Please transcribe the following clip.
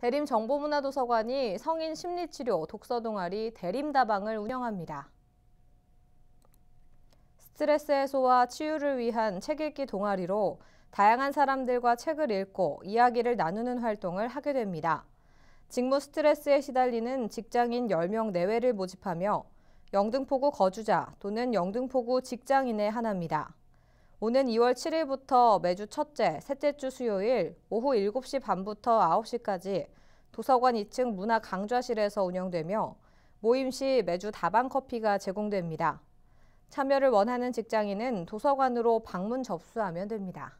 대림 정보문화도서관이 성인 심리치료 독서 동아리 대림다방을 운영합니다. 스트레스 해소와 치유를 위한 책 읽기 동아리로 다양한 사람들과 책을 읽고 이야기를 나누는 활동을 하게 됩니다. 직무 스트레스에 시달리는 직장인 10명 내외를 모집하며 영등포구 거주자 또는 영등포구 직장인의 하나입니다. 오는 2월 7일부터 매주 첫째, 셋째 주 수요일 오후 7시 반부터 9시까지 도서관 2층 문화 강좌실에서 운영되며 모임 시 매주 다방 커피가 제공됩니다. 참여를 원하는 직장인은 도서관으로 방문 접수하면 됩니다.